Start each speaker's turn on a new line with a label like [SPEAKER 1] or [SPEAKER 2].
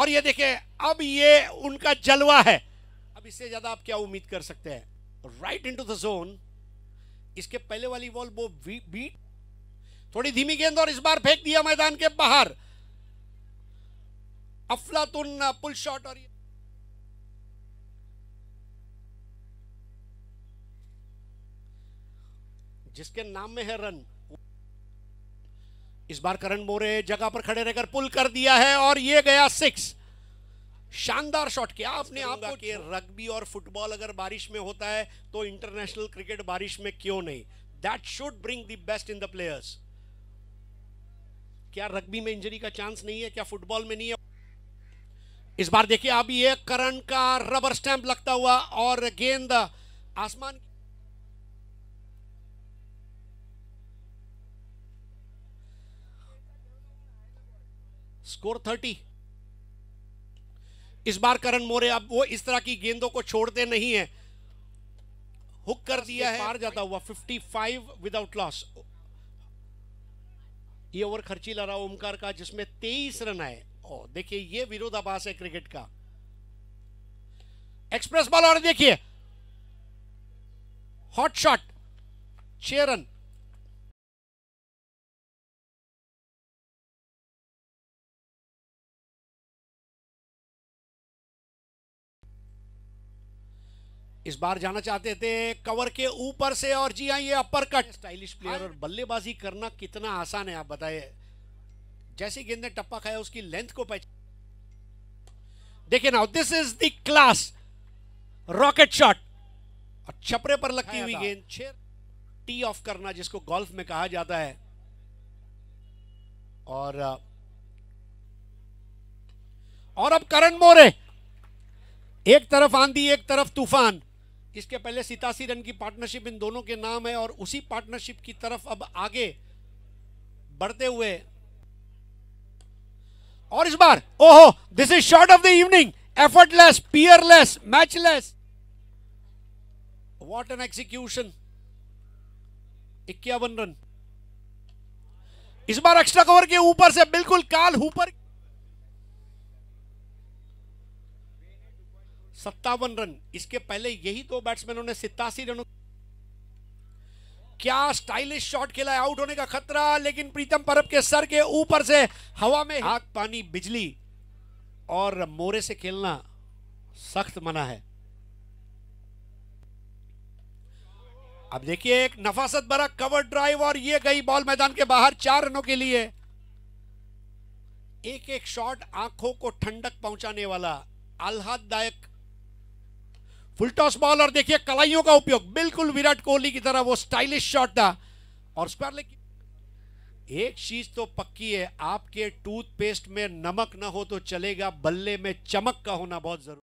[SPEAKER 1] और ये देखे अब ये उनका जलवा है अब इससे ज्यादा आप क्या उम्मीद कर सकते हैं राइट टू द जोन इसके पहले वाली बॉल वो बीट थोड़ी धीमी गेंद और इस बार फेंक दिया मैदान के बाहर अफलातुन पुल शॉट और जिसके नाम में है रन इस बार करण मोरे जगह पर खड़े रहकर पुल कर दिया है और ये गया सिक्स शानदार शॉट किया आपने आपको कि रग्बी और फुटबॉल अगर बारिश में होता है तो इंटरनेशनल क्रिकेट बारिश में क्यों नहीं that should bring the best in the players क्या रग्बी में इंजरी का चांस नहीं है क्या फुटबॉल में नहीं है इस बार देखिए अभी एक करण का रबर स्टैंप लगता हुआ और गेंद आसमान स्कोर थर्टी इस बार करण मोरे अब वो इस तरह की गेंदों को छोड़ते नहीं है हुक कर दिया है मार जाता हुआ 55 विदाउट लॉस ये ओवर ला रहा ओमकार का जिसमें 23 रन आए और देखिए ये विरोधाभास है क्रिकेट का एक्सप्रेस बॉल और देखिए हॉट शॉट छह रन इस बार जाना चाहते थे कवर के ऊपर से और जी हाँ ये अपर कट स्टाइलिश प्लेयर और बल्लेबाजी करना कितना आसान है आप बताइए जैसे गेंद ने टप्पा खाया उसकी लेंथ को पहचान देखिए ना this is the class rocket shot और छपरे पर लगती हुई गेंद छेर टी ऑफ करना जिसको गोल्फ में कहा जाता है और uh, और अब करण मोरे एक तरफ आंधी एक तरफ तूफान इसके पहले सितासी रन की पार्टनरशिप इन दोनों के नाम है और उसी पार्टनरशिप की तरफ अब आगे बढ़ते हुए और इस बार ओहो this is shot of the evening effortless peerless matchless what an execution इक्यावन रन इस बार एक्स्ट्रा कवर के ऊपर से बिल्कुल काल ऊपर सत्तावन रन इसके पहले यही दो बैट्समैनों ने सितासी रनों क्या स्टाइलिश शॉट खेला है आउट होने का खतरा लेकिन प्रीतम परब के सर के ऊपर से हवा में आग पानी बिजली और मोरे से खेलना सख्त मना है अब देखिए एक नफासत भरा कवर ड्राइव और ये गई बॉल मैदान के बाहर चार रनों के लिए एक एक शॉट आंखों को ठंडक पहुंचाने वाला आह्लाददायक फुल टॉस बॉल और देखिए कलाइयों का उपयोग बिल्कुल विराट कोहली की तरह वो स्टाइलिश शॉट था और स्क्वायर लेकिन एक चीज तो पक्की है आपके टूथपेस्ट में नमक ना हो तो चलेगा बल्ले में चमक का होना बहुत जरूरी